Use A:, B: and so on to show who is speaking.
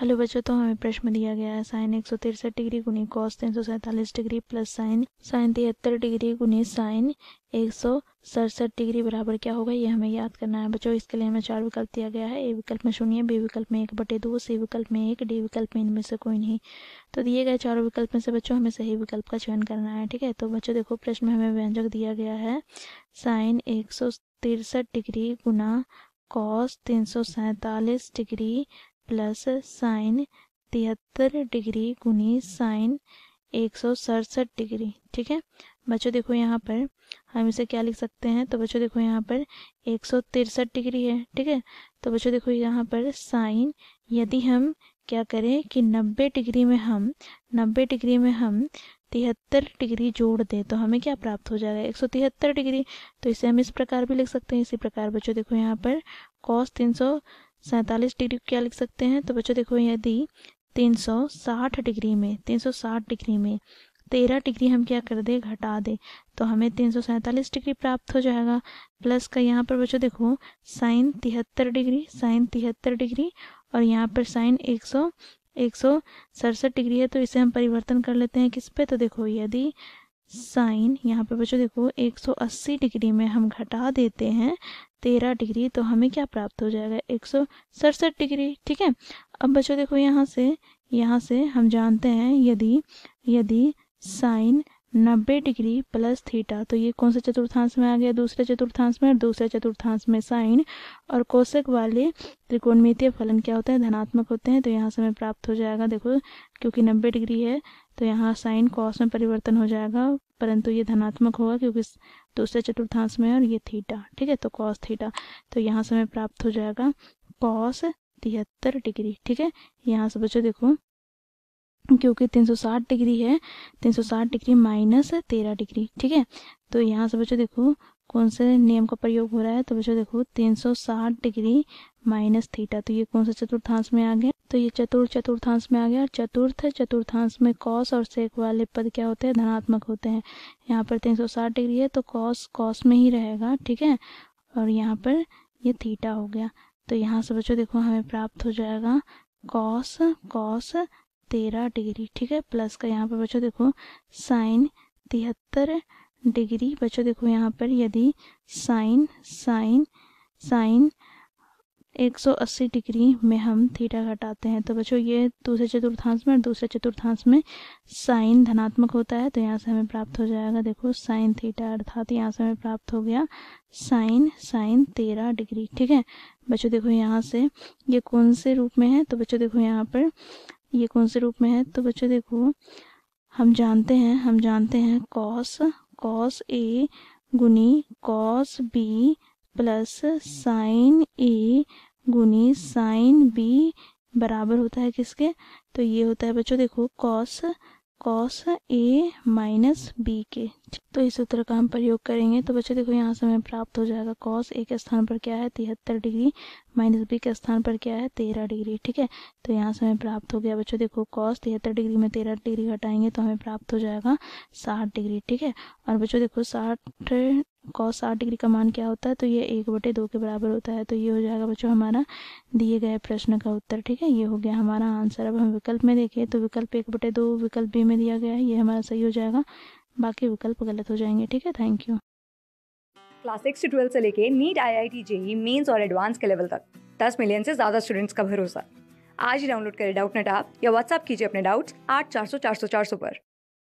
A: hello बच्चों तो हमें प्रश्न दिया गया है साइन एक सौ तिरसठ डिग्री गुनी कॉस तीन सौ सैंतालीस डिग्री प्लस साइन साइन तिहत्तर डिग्री गुनी साइन एक सौ सड़सठ डिग्री बराबर क्या होगा ये हमें याद करना है बच्चों इसके लिए हमें चार विकल्प दिया गया है ए विकल्प में शून्य बी विकल्प में एक बटे दो सी विकल्प में एक डी विकल्प में इनमें से कोई नहीं तो दिए गए चारों विकल्प में से बच्चों हमें सही विकल्प का चयन करना है ठीक है तो बच्चों देखो प्रश्न में हमें व्यंजक दिया गया है साइन एक सौ तिरसठ डिग्री गुना कॉस तीन सौ सैंतालीस डिग्री प्लस साइन तिहत्तर डिग्री गुनी साइन एक सौ सड़सठ डिग्री ठीक है बच्चों देखो यहाँ पर हम इसे क्या लिख सकते हैं तो बच्चों देखो यहाँ पर एक सौ तिरसठ डिग्री है ठीक है तो बच्चों देखो यहाँ पर साइन यदि हम क्या करें कि नब्बे डिग्री में हम नब्बे डिग्री में हम तिहत्तर डिग्री जोड़ दें तो हमें क्या प्राप्त हो जाएगा एक सौ तिहत्तर डिग्री तो इसे हम इस प्रकार भी लिख सकते हैं इसी प्रकार बच्चों देखो यहाँ पर कॉस तीन सौ सैंतालीस डिग्री क्या लिख सकते हैं तो बच्चों देखो यदि 360 डिग्री में 360 डिग्री में 13 डिग्री हम क्या कर दें घटा दें तो हमें तीन डिग्री प्राप्त हो जाएगा प्लस का यहाँ पर बच्चों देखो साइन तिहत्तर डिग्री साइन तिहत्तर डिग्री और यहाँ पर साइन एक सौ एक सौ सड़सठ डिग्री है तो इसे हम परिवर्तन कर लेते हैं किस पे तो देखो यदि साइन यहाँ पे बच्चों देखो 180 डिग्री में हम घटा देते हैं 13 डिग्री तो हमें क्या प्राप्त हो जाएगा एक डिग्री ठीक है अब बच्चों देखो यहाँ से यहाँ से हम जानते हैं यदि यदि साइन नब्बे डिग्री प्लस थीटा तो ये कौन से चतुर्थांश में आ गया दूसरे चतुर्थांश में और दूसरे चतुर्थांश में साइन और कोशक वाले त्रिकोणमितीय फलन क्या होता है धनात्मक होते हैं तो यहाँ से हमें प्राप्त हो जाएगा देखो क्योंकि नब्बे डिग्री है तो यहाँ साइन कॉस में परिवर्तन हो जाएगा परंतु ये धनात्मक होगा क्योंकि दूसरे चतुर्थांश में और ये थीटा ठीक है तो कॉस थीटा तो यहाँ से हमें प्राप्त हो जाएगा कॉस तिहत्तर डिग्री ठीक है यहाँ से बच्चों देखो क्योंकि 360 डिग्री है 360 डिग्री माइनस तेरह डिग्री ठीक है तो यहाँ से बच्चों देखो कौन से नियम का प्रयोग हो रहा है तो बच्चों देखो 360 डिग्री माइनस थीटा तो ये कौन सा चतुर्थांश में आ गया तो ये चतुर्थ चतुर्थांश में आ गया और चतुर्थ चतुर्थांश में कॉस और सेक वाले पद क्या होते हैं धनात्मक होते हैं यहाँ पर 360 डिग्री है तो कॉस कॉस में ही रहेगा ठीक है और यहाँ पर ये थीटा हो गया तो यहाँ से बच्चों देखो हमें प्राप्त हो जाएगा कॉस कॉस तेरह डिग्री ठीक है प्लस का यहाँ पर बच्चों देखो साइन तिहत्तर डिग्री बच्चों देखो यहाँ पर यदि साइन साइन साइन 180 डिग्री में हम थीटा घटाते हैं तो बच्चों ये दूसरे चतुर्थांश में और दूसरे चतुर्थांश में साइन धनात्मक होता है तो यहाँ से हमें प्राप्त हो जाएगा देखो साइन थीटा अर्थात यहाँ से हमें प्राप्त हो गया साइन साइन तेरह डिग्री ठीक है बच्चों देखो यहाँ से ये कौन से रूप में है तो बच्चों देखो यहाँ पर ये कौन से रूप में है तो बच्चों देखो हम जानते हैं हम जानते हैं कॉस कॉस ए गुनी cos B plus sine A गुनी साइन बी बराबर होता है किसके तो ये होता है बच्चों देखो cos cos A minus B के तो इस सूत्र का हम प्रयोग करेंगे तो बच्चों देखो यहाँ से हमें प्राप्त हो जाएगा कॉस ए के स्थान पर क्या है तिहत्तर डिग्री माइनस बी के स्थान पर क्या है तेरह डिग्री ठीक है तो यहाँ से हमें प्राप्त हो गया बच्चों देखो कॉस तिहत्तर डिग्री में तेरह डिग्री घटाएंगे तो हमें प्राप्त हो जाएगा साठ डिग्री ठीक है और बच्चों देखो साठ कॉस आठ डिग्री का मान क्या होता है तो ये एक बटे दो के बराबर होता है तो ये हो जाएगा बच्चों हमारा दिए गए प्रश्न का उत्तर ठीक है ये हो गया हमारा आंसर अब हम विकल्प में देखें तो विकल्प एक बटे दो विकल्प बी में दिया गया है ये हमारा सही हो जाएगा बाकी विकल्प गलत हो जाएंगे ठीक है थैंक यू क्लास सिक्स से ट्वेल्थ से लेके NEET I I T JEE mains और एडवांस के लेवल तक दस मिलियन से ज़्यादा स्टूडेंट्स का भरोसा आज ही डाउनलोड करें डाउट नेट आप या व्हाट्सअप कीजिए अपने डाउट्स आठ चार सौ चार सौ चार सौ पर